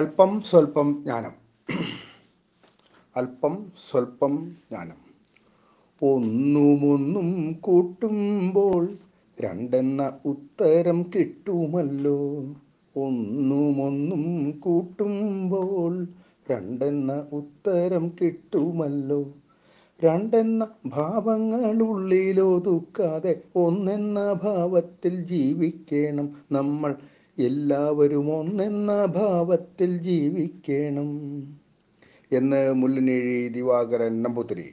അല്പം സ്വല്പം ജ്ഞാനം അല്പം സ്വല്പം ജ്ഞാനം ഒന്നുമൊന്നും കൂട്ടുമ്പോൾ രണ്ടെന്ന ഉത്തരം കിട്ടുമല്ലോ ഒന്നുമൊന്നും കൂട്ടുമ്പോൾ രണ്ടെന്ന ഉത്തരം കിട്ടുമല്ലോ രണ്ടെന്ന ഭാവങ്ങളുള്ളിലൊതുക്കാതെ ഒന്നെന്ന ഭാവത്തിൽ ജീവിക്കണം നമ്മൾ എല്ലാവരും ഒന്നെന്ന ഭാവത്തിൽ ജീവിക്കണം എന്ന് മുല്ലനേഴി ദിവാകരൻ നമ്പൂതിരി